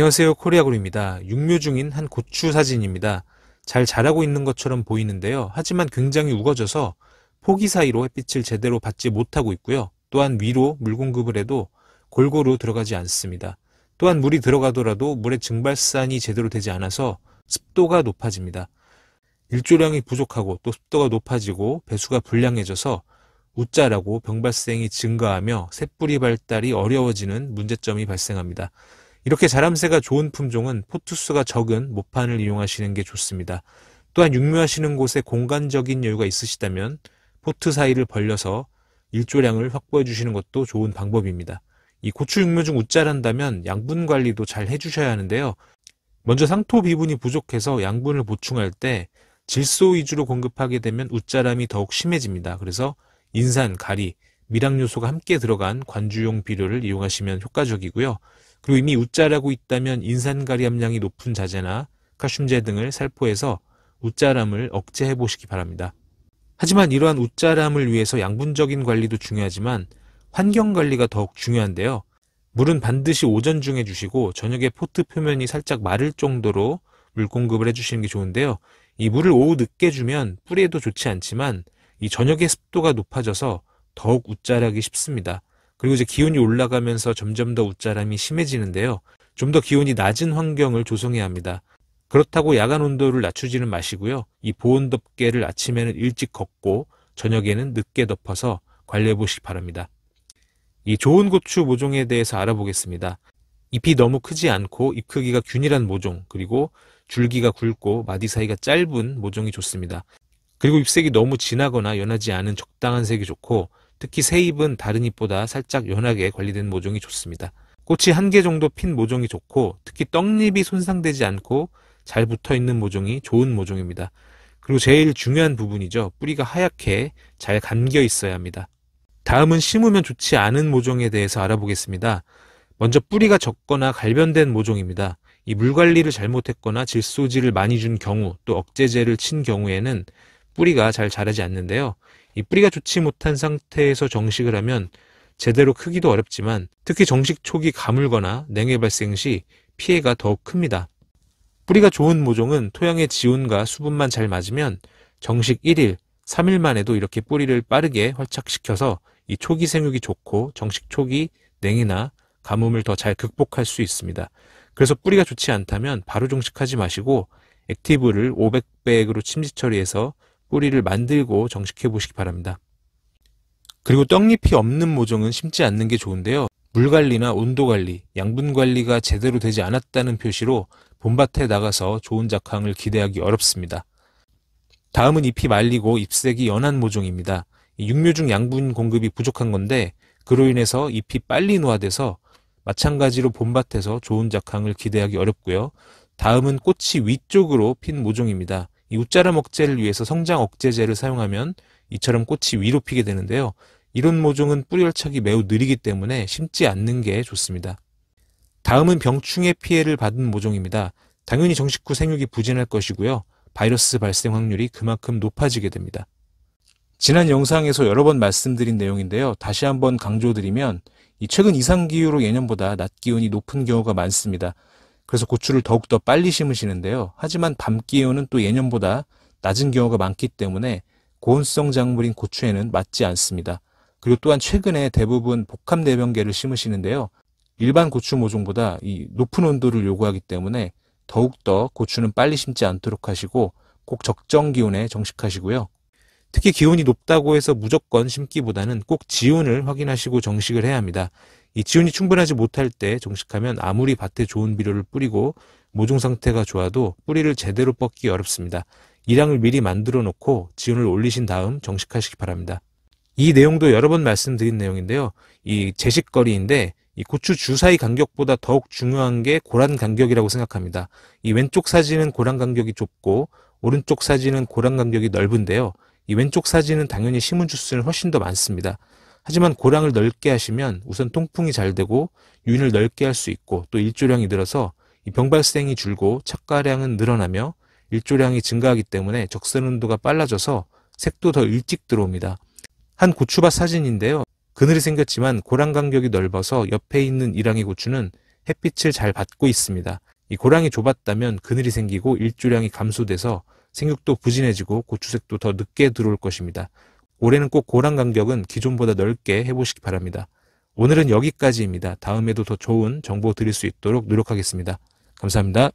안녕하세요 코리아그룹입니다. 육묘 중인 한 고추 사진입니다. 잘 자라고 있는 것처럼 보이는데요. 하지만 굉장히 우거져서 포기 사이로 햇빛을 제대로 받지 못하고 있고요. 또한 위로 물 공급을 해도 골고루 들어가지 않습니다. 또한 물이 들어가더라도 물의 증발산이 제대로 되지 않아서 습도가 높아집니다. 일조량이 부족하고 또 습도가 높아지고 배수가 불량해져서 웃자라고 병발생이 증가하며 새뿌리 발달이 어려워지는 문제점이 발생합니다. 이렇게 자람새가 좋은 품종은 포투수가 적은 모판을 이용하시는 게 좋습니다. 또한 육묘하시는 곳에 공간적인 여유가 있으시다면 포트 사이를 벌려서 일조량을 확보해 주시는 것도 좋은 방법입니다. 이 고추 육묘 중웃자란다면 양분 관리도 잘 해주셔야 하는데요. 먼저 상토 비분이 부족해서 양분을 보충할 때 질소 위주로 공급하게 되면 웃자람이 더욱 심해집니다. 그래서 인산, 가리, 미량 요소가 함께 들어간 관주용 비료를 이용하시면 효과적이고요. 그리고 이미 웃자라고 있다면 인산가리 함량이 높은 자재나 칼슘제 등을 살포해서 웃자람을 억제해 보시기 바랍니다. 하지만 이러한 웃자람을 위해서 양분적인 관리도 중요하지만 환경관리가 더욱 중요한데요. 물은 반드시 오전 중에 주시고 저녁에 포트 표면이 살짝 마를 정도로 물 공급을 해주시는 게 좋은데요. 이 물을 오후 늦게 주면 뿌리에도 좋지 않지만 이 저녁에 습도가 높아져서 더욱 웃자라기 쉽습니다. 그리고 이제 기온이 올라가면서 점점 더 웃자람이 심해지는데요. 좀 더 기온이 낮은 환경을 조성해야 합니다. 그렇다고 야간 온도를 낮추지는 마시고요. 이 보온 덮개를 아침에는 일찍 걷고 저녁에는 늦게 덮어서 관리해 보시기 바랍니다. 이 좋은 고추 모종에 대해서 알아보겠습니다. 잎이 너무 크지 않고 잎 크기가 균일한 모종, 그리고 줄기가 굵고 마디 사이가 짧은 모종이 좋습니다. 그리고 잎색이 너무 진하거나 연하지 않은 적당한 색이 좋고 특히 새잎은 다른 잎보다 살짝 연하게 관리된 모종이 좋습니다. 꽃이 한 개 정도 핀 모종이 좋고 특히 떡잎이 손상되지 않고 잘 붙어 있는 모종이 좋은 모종입니다. 그리고 제일 중요한 부분이죠. 뿌리가 하얗게 잘 감겨 있어야 합니다. 다음은 심으면 좋지 않은 모종에 대해서 알아보겠습니다. 먼저 뿌리가 적거나 갈변된 모종입니다. 이 물 관리를 잘못했거나 질소지를 많이 준 경우 또 억제제를 친 경우에는 뿌리가 잘 자라지 않는데요. 이 뿌리가 좋지 못한 상태에서 정식을 하면 제대로 크기도 어렵지만 특히 정식 초기 가물거나 냉해 발생 시 피해가 더욱 큽니다. 뿌리가 좋은 모종은 토양의 지온과 수분만 잘 맞으면 정식 1일, 3일 만에도 이렇게 뿌리를 빠르게 활착시켜서 이 초기 생육이 좋고 정식 초기 냉이나 가뭄을 더 잘 극복할 수 있습니다. 그래서 뿌리가 좋지 않다면 바로 정식하지 마시고 액티브를 500백으로 침지 처리해서 뿌리를 만들고 정식해 보시기 바랍니다. 그리고 떡잎이 없는 모종은 심지 않는 게 좋은데요. 물관리나 온도관리, 양분관리가 제대로 되지 않았다는 표시로 봄밭에 나가서 좋은 작황을 기대하기 어렵습니다. 다음은 잎이 말리고 잎색이 연한 모종입니다. 육묘 중 양분 공급이 부족한 건데 그로 인해서 잎이 빨리 노화돼서 마찬가지로 봄밭에서 좋은 작황을 기대하기 어렵고요. 다음은 꽃이 위쪽으로 핀 모종입니다. 이 웃자람 억제를 위해서 성장 억제제를 사용하면 이처럼 꽃이 위로 피게 되는데요. 이런 모종은 뿌리 열착이 매우 느리기 때문에 심지 않는 게 좋습니다. 다음은 병충해 피해를 받은 모종입니다. 당연히 정식후 생육이 부진할 것이고요. 바이러스 발생 확률이 그만큼 높아지게 됩니다. 지난 영상에서 여러 번 말씀드린 내용인데요. 다시 한번 강조드리면 최근 이상기후로 예년보다 낮 기온이 높은 경우가 많습니다. 그래서 고추를 더욱더 빨리 심으시는데요. 하지만 밤 기온은 또 예년보다 낮은 경우가 많기 때문에 고온성 작물인 고추에는 맞지 않습니다. 그리고 또한 최근에 대부분 복합 내병계를 심으시는데요. 일반 고추 모종보다 이 높은 온도를 요구하기 때문에 더욱더 고추는 빨리 심지 않도록 하시고 꼭 적정 기온에 정식하시고요. 특히 기온이 높다고 해서 무조건 심기보다는 꼭 지온을 확인하시고 정식을 해야 합니다. 이지운이 충분하지 못할 때 정식하면 아무리 밭에 좋은 비료를 뿌리고 모종 상태가 좋아도 뿌리를 제대로 뻗기 어렵습니다. 이량을 미리 만들어 놓고 지운을 올리신 다음 정식하시기 바랍니다. 이 내용도 여러 번 말씀드린 내용인데요. 이 제식거리인데 이 고추 주사위 간격보다 더욱 중요한 게 고란 간격이라고 생각합니다. 이 왼쪽 사진은 고란 간격이 좁고 오른쪽 사진은 고란 간격이 넓은데요. 이 왼쪽 사진은 당연히 심은 주스는 훨씬 더 많습니다. 하지만 고랑을 넓게 하시면 우선 통풍이 잘 되고 유인을 넓게 할 수 있고 또 일조량이 늘어서 병발생이 줄고 착가량은 늘어나며 일조량이 증가하기 때문에 적선 온도가 빨라져서 색도 더 일찍 들어옵니다. 한 고추밭 사진인데요. 그늘이 생겼지만 고랑 간격이 넓어서 옆에 있는 이랑이 고추는 햇빛을 잘 받고 있습니다. 이 고랑이 좁았다면 그늘이 생기고 일조량이 감소돼서 생육도 부진해지고 고추색도 더 늦게 들어올 것입니다. 올해는 꼭 고랑 간격은 기존보다 넓게 해보시기 바랍니다. 오늘은 여기까지입니다. 다음에도 더 좋은 정보 드릴 수 있도록 노력하겠습니다. 감사합니다.